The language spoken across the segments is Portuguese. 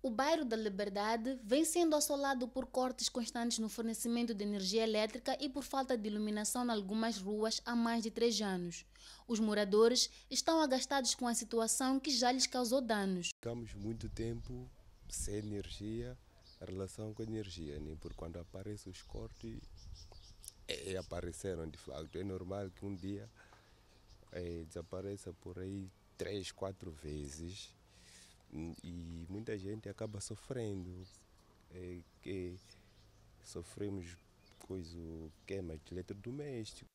O bairro da Liberdade vem sendo assolado por cortes constantes no fornecimento de energia elétrica e por falta de iluminação em algumas ruas há mais de três anos. Os moradores estão agastados com a situação que já lhes causou danos. Ficamos muito tempo sem energia, relação com a energia, nem porque quando aparecem os cortes, é, é, apareceram de facto. É normal que um dia é, desapareça por aí três, quatro vezes e muita gente acaba sofrendo. É, que sofremos coisa, queimas é de eletrodoméstico.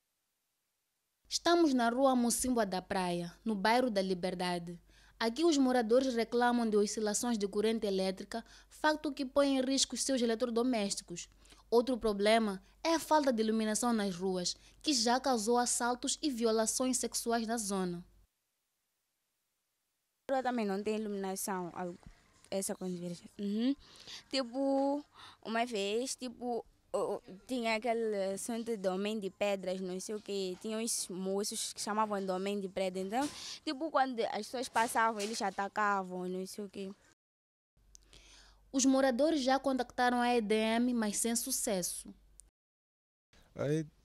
Estamos na rua Mocimboa da Praia, no bairro da Liberdade. Aqui os moradores reclamam de oscilações de corrente elétrica, fato que põe em risco os seus eletrodomésticos. Outro problema é a falta de iluminação nas ruas, que já causou assaltos e violações sexuais na zona. Eu também não tem iluminação, essa conversa. Uhum. Tipo, uma vez, tipo, tinha aquele assunto de homem de pedras, não sei o que, tinha uns moços que chamavam de homem de pedra, então, tipo, quando as pessoas passavam, eles atacavam, não sei o que. Os moradores já contactaram a EDM, mas sem sucesso.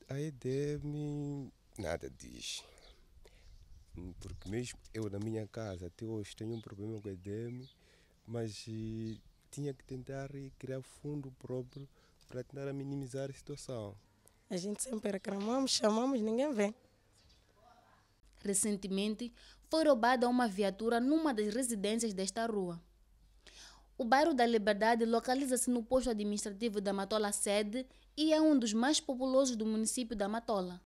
A, EDM nada diz. Porque mesmo eu na minha casa até hoje tenho um problema com o EDM, mas eh, tinha que tentar criar fundo próprio para tentar minimizar a situação. A gente sempre reclamamos, chamamos, ninguém vem. Recentemente, foi roubada uma viatura numa das residências desta rua. O bairro da Liberdade localiza-se no posto administrativo da Matola Sede e é um dos mais populosos do município da Matola.